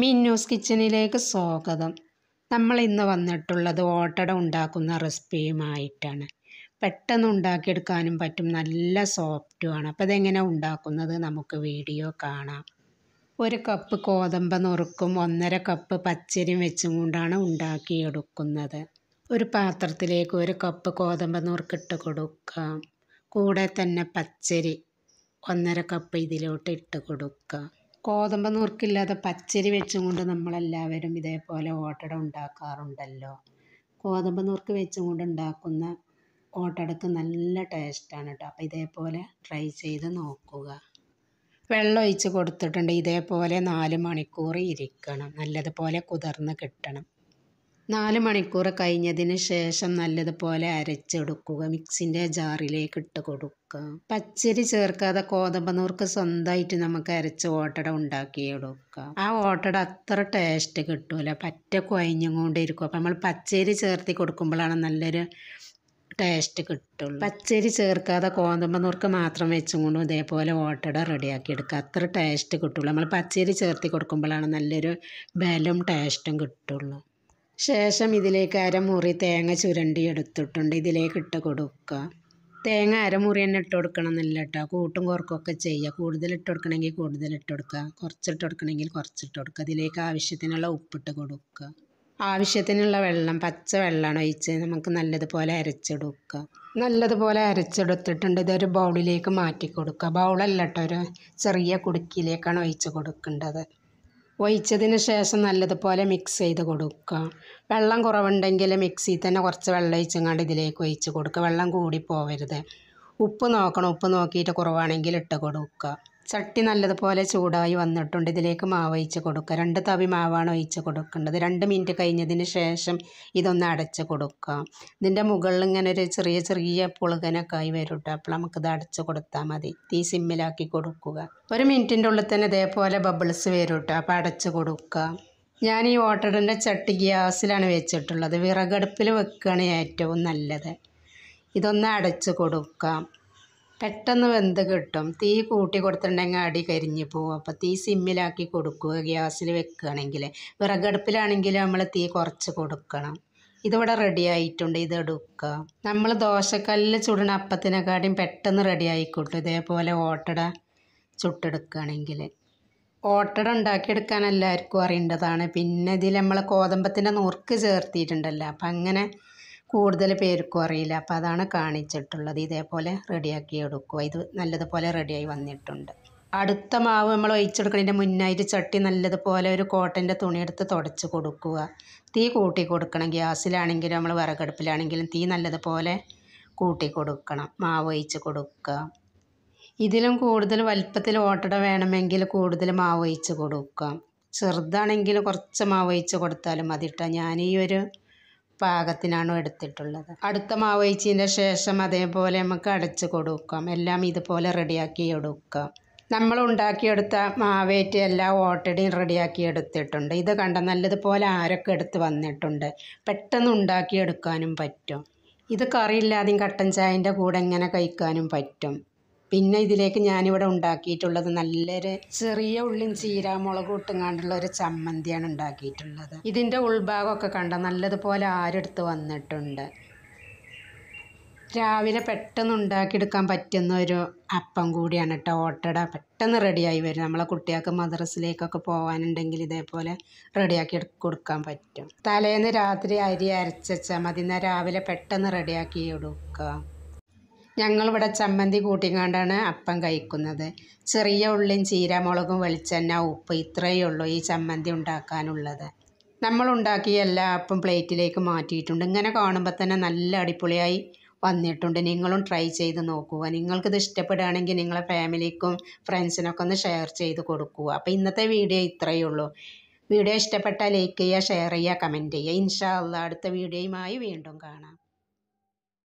മിന്നൂസ് കിച്ചണിലേക്ക് സ്വാഗതം നമ്മൾ ഇന്ന് വന്നിട്ടുള്ളത് ഓട്ടട ഉണ്ടാക്കുന്ന റെസിപ്പിയുമായിട്ടാണ് പെട്ടെന്ന് ഉണ്ടാക്കിയെടുക്കാനും പറ്റും നല്ല സോഫ്റ്റുമാണ് അപ്പോൾ ഇതെങ്ങനെ ഉണ്ടാക്കുന്നത് നമുക്ക് വീഡിയോ കാണാം ഒരു കപ്പ് കോതമ്പ് നുറുക്കും ഒന്നര കപ്പ് പച്ചരിയും വെച്ചും കൊണ്ടാണ് ഉണ്ടാക്കിയെടുക്കുന്നത് ഒരു പാത്രത്തിലേക്ക് ഒരു കപ്പ് കോതമ്പ് നുറുക്കിട്ട് കൊടുക്കാം കൂടെ തന്നെ പച്ചരി ഒന്നര കപ്പ് ഇതിലോട്ട് ഇട്ട് കൊടുക്കാം ഗോതമ്പ് നുറുക്കില്ലാതെ പച്ചരി വെച്ചും കൊണ്ട് നമ്മളെല്ലാവരും ഇതേപോലെ ഓട്ടട ഉണ്ടാക്കാറുണ്ടല്ലോ ഗോതമ്പ് നുറുക്ക് വെച്ചും കൊണ്ട് ഉണ്ടാക്കുന്ന ഓട്ടടക്ക് നല്ല ടേസ്റ്റാണ് കേട്ടോ അപ്പോൾ ഇതേപോലെ ട്രൈ ചെയ്ത് നോക്കുക വെള്ളം ഒഴിച്ച് കൊടുത്തിട്ടുണ്ട് ഇതേപോലെ നാല് മണിക്കൂർ ഇരിക്കണം നല്ലതുപോലെ കുതിർന്ന് കിട്ടണം നാല് മണിക്കൂർ കഴിഞ്ഞതിന് ശേഷം നല്ലതുപോലെ അരച്ചെടുക്കുക മിക്സിൻ്റെ ജാറിലേക്ക് ഇട്ട് കൊടുക്കുക പച്ചരി ചേർക്കാതെ ഗോതമ്പ് നുറുക്ക് സ്വന്തമായിട്ട് നമുക്ക് അരച്ച് ഓട്ടട ഉണ്ടാക്കിയെടുക്കുക ആ ഓട്ടട അത്ര ടേസ്റ്റ് കിട്ടൂല പറ്റ കുഴഞ്ഞും കൊണ്ടിരിക്കും അപ്പം നമ്മൾ പച്ചരി ചേർത്തി കൊടുക്കുമ്പോഴാണ് നല്ലൊരു ടേസ്റ്റ് കിട്ടുള്ളൂ പച്ചരി ചേർക്കാതെ കോതമ്പ നുറുക്ക് മാത്രം വെച്ചും കൊണ്ടും ഇതേപോലെ ഓട്ടട റെഡിയാക്കി എടുക്കുക അത്ര ടേസ്റ്റ് കിട്ടുള്ളൂ നമ്മൾ പച്ചരി ചേർത്തി കൊടുക്കുമ്പോഴാണ് നല്ലൊരു ബലം ടേസ്റ്റും കിട്ടുള്ളൂ ശേഷം ഇതിലേക്ക് അരമുറി തേങ്ങ ചുരണ്ടി എടുത്തിട്ടുണ്ട് ഇതിലേക്ക് ഇട്ട് കൊടുക്കുക തേങ്ങ അരമുറി തന്നെ ഇട്ട് കൊടുക്കണം എന്നില്ല കേട്ടോ കൂട്ടും കുറക്കൊക്കെ ചെയ്യുക കൂടുതൽ ഇട്ട് കൊടുക്കണമെങ്കിൽ കൂടുതൽ ഇട്ട് കൊടുക്കുക കുറച്ചിട്ട് കൊടുക്കണമെങ്കിൽ കുറച്ചിട്ട് കൊടുക്കുക ഇതിലേക്ക് ആവശ്യത്തിനുള്ള ഉപ്പിട്ട് കൊടുക്കുക ആവശ്യത്തിനുള്ള വെള്ളം പച്ച വെള്ളമാണ് ഒഴിച്ച് നമുക്ക് നല്ലതുപോലെ അരച്ചെടുക്കുക നല്ലതുപോലെ അരച്ചെടുത്തിട്ടുണ്ട് ഇതൊരു ബൗളിലേക്ക് മാറ്റി കൊടുക്കുക ബൗളല്ല കേട്ടോ ഒരു ചെറിയ കുടുക്കിയിലേക്കാണ് ഒഴിച്ച് കൊടുക്കേണ്ടത് ഒഴിച്ചതിന് ശേഷം നല്ലതുപോലെ മിക്സ് ചെയ്ത് കൊടുക്കുക വെള്ളം കുറവുണ്ടെങ്കിൽ മിക്സിയിൽ തന്നെ കുറച്ച് വെള്ളം ഒഴിച്ചങ്ങാണ്ട് ഇതിലേക്ക് ഒഴിച്ച് കൊടുക്കുക വെള്ളം കൂടി പോവരുത് ഉപ്പ് നോക്കണം ഉപ്പ് നോക്കിയിട്ട് കുറവാണെങ്കിൽ ഇട്ട് കൊടുക്കുക ചട്ടി നല്ലതുപോലെ ചൂടായി വന്നിട്ടുണ്ട് ഇതിലേക്ക് മാവ് ഒഴിച്ച് കൊടുക്കുക രണ്ട് തവി മാവാണ് ഒഴിച്ച് കൊടുക്കേണ്ടത് രണ്ട് മിനിറ്റ് കഴിഞ്ഞതിന് ശേഷം ഇതൊന്ന് അടച്ച് കൊടുക്കുക ഇതിൻ്റെ മുകളിൽ ഇങ്ങനെ ഒരു ചെറിയ ചെറിയ പുളുകനൊക്കെ ആയി വരും കേട്ടോ അപ്പോൾ നമുക്കിത് അടച്ച് കൊടുത്താൽ മതി തീ സിമ്മിലാക്കി കൊടുക്കുക ഒരു മിനിറ്റിൻ്റെ ഉള്ളിൽ തന്നെ ഇതേപോലെ ബബിൾസ് വരും കേട്ടോ അപ്പോൾ അടച്ച് കൊടുക്കുക ഞാൻ ഈ ഓട്ടടൻ്റെ ചട്ടി ഗ്യാസിലാണ് വെച്ചിട്ടുള്ളത് വിറകടുപ്പിൽ വെക്കുകയാണ് ഏറ്റവും നല്ലത് ഇതൊന്ന് അടച്ച് കൊടുക്കാം പെട്ടെന്ന് വെന്ത് കിട്ടും തീ കൂട്ടി കൊടുത്തിട്ടുണ്ടെങ്കിൽ അടി കരിഞ്ഞു പോകും അപ്പോൾ തീ സിമ്മിലാക്കി കൊടുക്കുക ഗ്യാസിൽ വെക്കുകയാണെങ്കിൽ വിറകടുപ്പിലാണെങ്കിൽ നമ്മൾ തീ കുറച്ച് കൊടുക്കണം ഇതിവിടെ റെഡി ആയിട്ടുണ്ട് ഇത് എടുക്കുക നമ്മൾ ദോശക്കല്ലിൽ ചുടണ അപ്പത്തിനെക്കാട്ടിയും പെട്ടെന്ന് റെഡി ആയിക്കോട്ടും ഇതേപോലെ ഓട്ടട ചുട്ടെടുക്കുകയാണെങ്കിൽ ഓട്ടട ഉണ്ടാക്കിയെടുക്കാൻ എല്ലാവർക്കും അറിയേണ്ടതാണ് പിന്നെ ഇതിൽ നമ്മൾ കോതമ്പത്തിൻ്റെ നുറുക്ക് ചേർത്തിയിട്ടുണ്ടല്ലോ അപ്പം അങ്ങനെ കൂടുതൽ പേർക്കും അറിയില്ല അപ്പം അതാണ് കാണിച്ചിട്ടുള്ളത് ഇതേപോലെ റെഡിയാക്കി എടുക്കുക ഇത് നല്ലതുപോലെ റെഡിയായി വന്നിട്ടുണ്ട് അടുത്ത മാവ് നമ്മൾ ഒഴിച്ചെടുക്കുന്നതിൻ്റെ മുന്നായിട്ട് ചട്ടി നല്ലതുപോലെ ഒരു കോട്ടൻ്റെ തുണിയെടുത്ത് തുടച്ച് കൊടുക്കുക തീ കൂട്ടി കൊടുക്കണം ഗ്യാസിലാണെങ്കിലും നമ്മൾ വിറകടുപ്പിലാണെങ്കിലും തീ നല്ലതുപോലെ കൂട്ടി കൊടുക്കണം മാവ് ഒഴിച്ച് കൊടുക്കുക ഇതിലും കൂടുതൽ വലിപ്പത്തിൽ ഓട്ടട വേണമെങ്കിൽ കൂടുതൽ മാവ് ഒഴിച്ച് കൊടുക്കാം ചെറുതാണെങ്കിൽ കുറച്ച് മാവ് ഒഴിച്ച് കൊടുത്താലും മതി കേട്ടോ ഞാൻ ഈ ഒരു പാകത്തിനാണ് എടുത്തിട്ടുള്ളത് അടുത്ത മാവ് ശേഷം അതേപോലെ നമുക്ക് അടച്ച് കൊടുക്കാം എല്ലാം ഇതുപോലെ റെഡിയാക്കി എടുക്കാം നമ്മൾ ഉണ്ടാക്കിയെടുത്ത മാവേറ്റ് എല്ലാ ഓട്ടടിയും റെഡിയാക്കി എടുത്തിട്ടുണ്ട് ഇത് കണ്ട നല്ലതുപോലെ ആരൊക്കെ എടുത്ത് വന്നിട്ടുണ്ട് പെട്ടെന്ന് ഉണ്ടാക്കിയെടുക്കാനും പറ്റും ഇത് കറിയില്ലാതെയും കട്ടൻ ചായൻ്റെ കൂടെ ഇങ്ങനെ കഴിക്കാനും പറ്റും പിന്നെ ഇതിലേക്ക് ഞാനിവിടെ ഉണ്ടാക്കിയിട്ടുള്ളത് നല്ലൊരു ചെറിയ ഉള്ളിയും ചീരാമുളകും ഇട്ടുങ്ങാണ്ടുള്ള ഒരു ചമ്മന്തിയാണ് ഉണ്ടാക്കിയിട്ടുള്ളത് ഇതിൻ്റെ ഉൾഭാഗമൊക്കെ കണ്ട നല്ലതുപോലെ ആരെടുത്ത് വന്നിട്ടുണ്ട് രാവിലെ പെട്ടെന്ന് ഉണ്ടാക്കിയെടുക്കാൻ പറ്റുന്ന ഒരു അപ്പം കൂടിയാണ് കേട്ടോ ഓട്ടട പെട്ടെന്ന് റെഡിയായി വരും നമ്മളെ കുട്ടികൾക്ക് മദ്രസിലേക്കൊക്കെ പോകാനുണ്ടെങ്കിൽ ഇതേപോലെ റെഡിയാക്കി കൊടുക്കാൻ പറ്റും തലേന്ന് രാത്രി അരി അരച്ചാൽ മതി എന്നാൽ രാവിലെ പെട്ടെന്ന് റെഡിയാക്കി എടുക്കുക ഞങ്ങളിവിടെ ചമ്മന്തി കൂട്ടിക്കാണ്ടാണ് അപ്പം കഴിക്കുന്നത് ചെറിയ ഉള്ളിയും ചീരമുളകും വെളിച്ചെണ്ണ ഉപ്പ് ഇത്രയേ ഉള്ളൂ ഈ ചമ്മന്തി ഉണ്ടാക്കാനുള്ളത് നമ്മൾ ഉണ്ടാക്കിയ എല്ലാ അപ്പം പ്ലേറ്റിലേക്ക് മാറ്റിയിട്ടുണ്ട് ഇങ്ങനെ കാണുമ്പോൾ തന്നെ നല്ല അടിപൊളിയായി വന്നിട്ടുണ്ട് നിങ്ങളും ട്രൈ ചെയ്ത് നോക്കുക നിങ്ങൾക്കിത് ഇഷ്ടപ്പെടുകയാണെങ്കിൽ നിങ്ങളെ ഫാമിലിക്കും ഫ്രണ്ട്സിനൊക്കെ ഒന്ന് ഷെയർ ചെയ്ത് കൊടുക്കുക അപ്പോൾ ഇന്നത്തെ വീഡിയോ ഇത്രയേ ഉള്ളൂ വീഡിയോ ഇഷ്ടപ്പെട്ടാൽ ലൈക്ക് ചെയ്യുക ഷെയർ ചെയ്യുക കമൻറ്റ് ചെയ്യുക ഇൻഷാ അള്ളാ അടുത്ത വീഡിയോയുമായി വീണ്ടും കാണാം